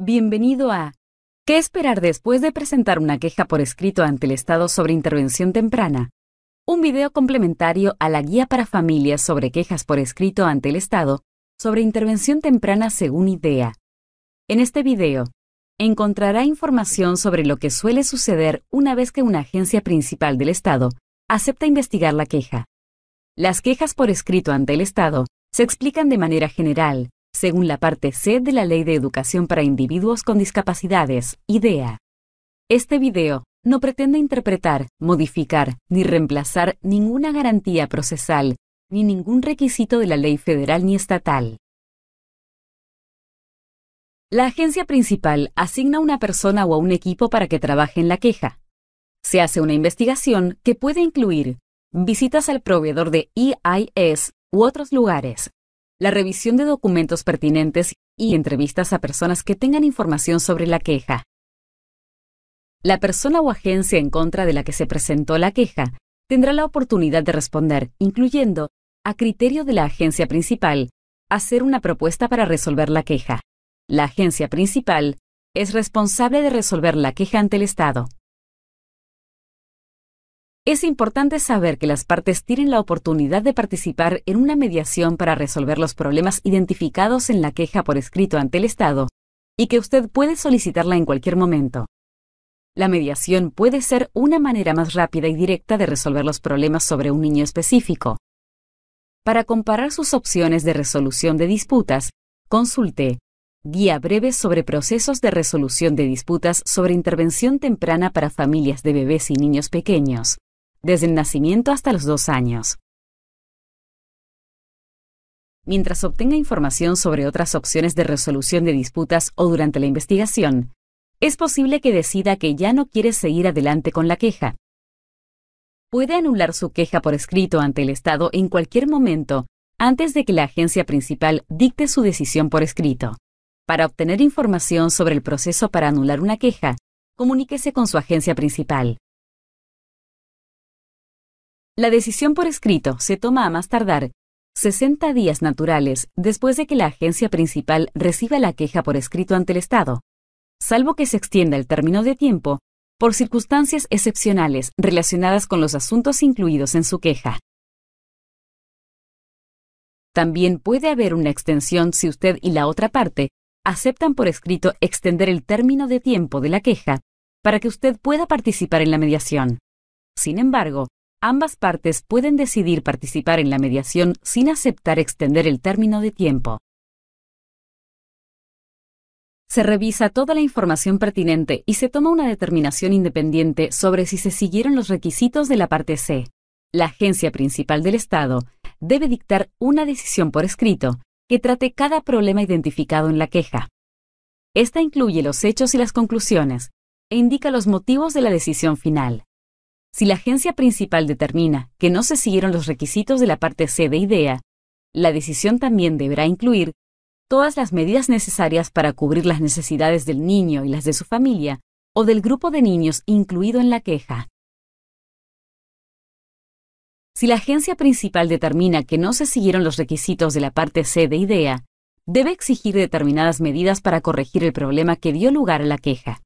Bienvenido a ¿Qué esperar después de presentar una queja por escrito ante el Estado sobre intervención temprana? Un video complementario a la guía para familias sobre quejas por escrito ante el Estado sobre intervención temprana según IDEA. En este video, encontrará información sobre lo que suele suceder una vez que una agencia principal del Estado acepta investigar la queja. Las quejas por escrito ante el Estado se explican de manera general, según la parte C de la Ley de Educación para Individuos con Discapacidades, IDEA. Este video no pretende interpretar, modificar ni reemplazar ninguna garantía procesal ni ningún requisito de la ley federal ni estatal. La agencia principal asigna a una persona o a un equipo para que trabaje en la queja. Se hace una investigación que puede incluir visitas al proveedor de EIS u otros lugares, la revisión de documentos pertinentes y entrevistas a personas que tengan información sobre la queja. La persona o agencia en contra de la que se presentó la queja tendrá la oportunidad de responder, incluyendo, a criterio de la agencia principal, hacer una propuesta para resolver la queja. La agencia principal es responsable de resolver la queja ante el Estado. Es importante saber que las partes tienen la oportunidad de participar en una mediación para resolver los problemas identificados en la queja por escrito ante el Estado y que usted puede solicitarla en cualquier momento. La mediación puede ser una manera más rápida y directa de resolver los problemas sobre un niño específico. Para comparar sus opciones de resolución de disputas, consulte Guía breve sobre procesos de resolución de disputas sobre intervención temprana para familias de bebés y niños pequeños desde el nacimiento hasta los dos años. Mientras obtenga información sobre otras opciones de resolución de disputas o durante la investigación, es posible que decida que ya no quiere seguir adelante con la queja. Puede anular su queja por escrito ante el Estado en cualquier momento antes de que la agencia principal dicte su decisión por escrito. Para obtener información sobre el proceso para anular una queja, comuníquese con su agencia principal. La decisión por escrito se toma a más tardar 60 días naturales después de que la agencia principal reciba la queja por escrito ante el Estado, salvo que se extienda el término de tiempo por circunstancias excepcionales relacionadas con los asuntos incluidos en su queja. También puede haber una extensión si usted y la otra parte aceptan por escrito extender el término de tiempo de la queja para que usted pueda participar en la mediación. Sin embargo, ambas partes pueden decidir participar en la mediación sin aceptar extender el término de tiempo. Se revisa toda la información pertinente y se toma una determinación independiente sobre si se siguieron los requisitos de la parte C. La agencia principal del Estado debe dictar una decisión por escrito que trate cada problema identificado en la queja. Esta incluye los hechos y las conclusiones e indica los motivos de la decisión final. Si la agencia principal determina que no se siguieron los requisitos de la parte C de IDEA, la decisión también deberá incluir todas las medidas necesarias para cubrir las necesidades del niño y las de su familia o del grupo de niños incluido en la queja. Si la agencia principal determina que no se siguieron los requisitos de la parte C de IDEA, debe exigir determinadas medidas para corregir el problema que dio lugar a la queja.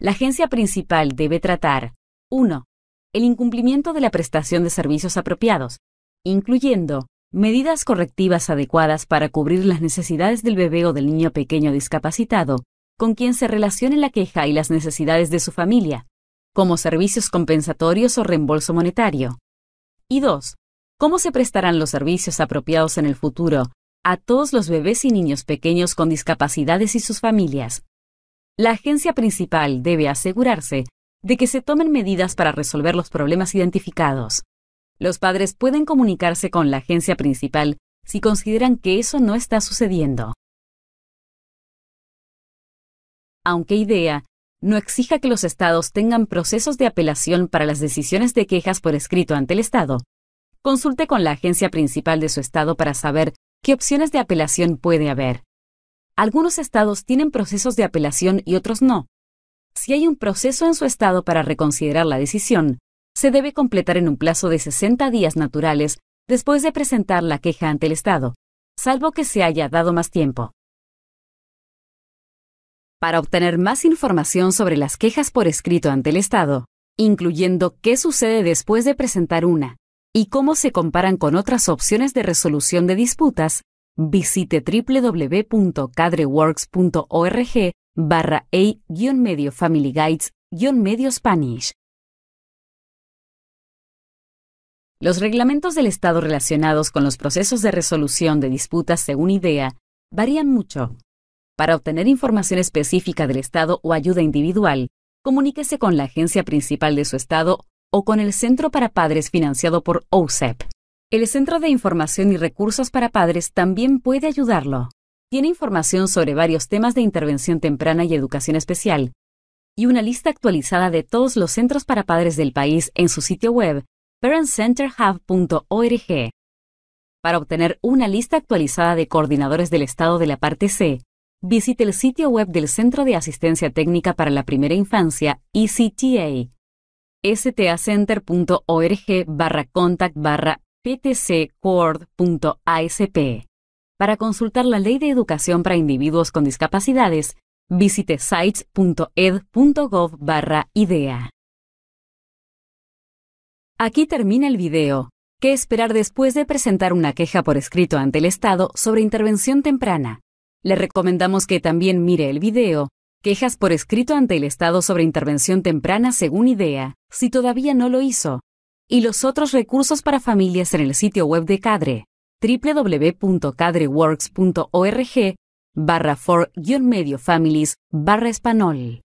La agencia principal debe tratar 1 el incumplimiento de la prestación de servicios apropiados, incluyendo medidas correctivas adecuadas para cubrir las necesidades del bebé o del niño pequeño discapacitado, con quien se relacione la queja y las necesidades de su familia, como servicios compensatorios o reembolso monetario. Y dos, ¿Cómo se prestarán los servicios apropiados en el futuro a todos los bebés y niños pequeños con discapacidades y sus familias? La agencia principal debe asegurarse de que se tomen medidas para resolver los problemas identificados. Los padres pueden comunicarse con la agencia principal si consideran que eso no está sucediendo. Aunque IDEA no exija que los estados tengan procesos de apelación para las decisiones de quejas por escrito ante el estado, consulte con la agencia principal de su estado para saber qué opciones de apelación puede haber. Algunos estados tienen procesos de apelación y otros no, si hay un proceso en su estado para reconsiderar la decisión, se debe completar en un plazo de 60 días naturales después de presentar la queja ante el Estado, salvo que se haya dado más tiempo. Para obtener más información sobre las quejas por escrito ante el Estado, incluyendo qué sucede después de presentar una y cómo se comparan con otras opciones de resolución de disputas, visite www.cadreworks.org barra A-medio Family Guides-medio Spanish. Los reglamentos del Estado relacionados con los procesos de resolución de disputas según idea varían mucho. Para obtener información específica del Estado o ayuda individual, comuníquese con la agencia principal de su Estado o con el Centro para Padres financiado por OSEP. El Centro de Información y Recursos para Padres también puede ayudarlo. Tiene información sobre varios temas de intervención temprana y educación especial, y una lista actualizada de todos los centros para padres del país en su sitio web parentcenterhub.org. Para obtener una lista actualizada de coordinadores del estado de la parte C, visite el sitio web del Centro de Asistencia Técnica para la Primera Infancia, ECTA, stacenter.org barra contact barra para consultar la Ley de Educación para Individuos con Discapacidades, visite sites.ed.gov barra idea. Aquí termina el video. ¿Qué esperar después de presentar una queja por escrito ante el Estado sobre intervención temprana? Le recomendamos que también mire el video Quejas por escrito ante el Estado sobre intervención temprana según IDEA, si todavía no lo hizo, y los otros recursos para familias en el sitio web de CADRE www.cadreworks.org barra for-medio families barra español.